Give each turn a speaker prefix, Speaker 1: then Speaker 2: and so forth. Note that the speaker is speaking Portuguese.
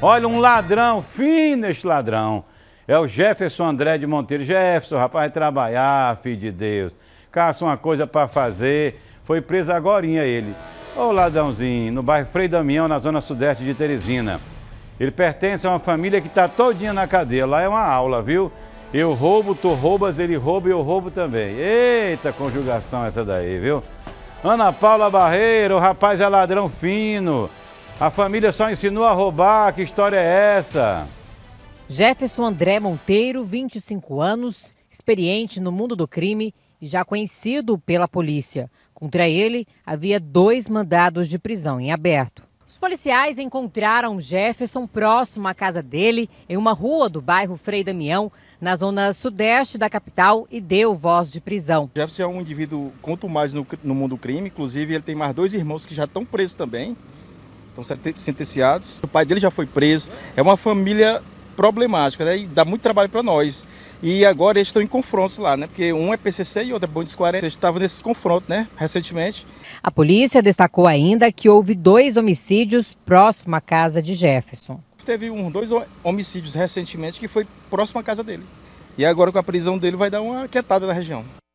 Speaker 1: Olha, um ladrão, fino este ladrão. É o Jefferson André de Monteiro. Jefferson, rapaz, trabalhar, filho de Deus. Caça uma coisa para fazer. Foi preso agora ele. Ô ladrãozinho, no bairro Frei Damião, na zona sudeste de Teresina. Ele pertence a uma família que está todinha na cadeia. Lá é uma aula, viu? Eu roubo, tu roubas, ele rouba e eu roubo também. Eita conjugação essa daí, viu? Ana Paula Barreiro, o rapaz é ladrão fino. A família só ensinou a roubar, que história é essa?
Speaker 2: Jefferson André Monteiro, 25 anos, experiente no mundo do crime e já conhecido pela polícia. Contra ele, havia dois mandados de prisão em aberto. Os policiais encontraram Jefferson próximo à casa dele, em uma rua do bairro Frei Damião, na zona sudeste da capital, e
Speaker 3: deu voz de prisão. Jefferson é um indivíduo quanto mais no, no mundo do crime, inclusive ele tem mais dois irmãos que já estão presos também estão sentenciados. O pai dele já foi preso. É uma família problemática, né? E dá muito trabalho para nós. E agora eles estão em confrontos lá, né? Porque um é PCC e outro é Bondes 40. Eles estavam nesse confronto, né? Recentemente.
Speaker 2: A polícia destacou ainda que houve dois homicídios próximo à casa de Jefferson.
Speaker 3: Teve um, dois homicídios recentemente que foi próximo à casa dele. E agora com a prisão dele vai dar uma quietada na região.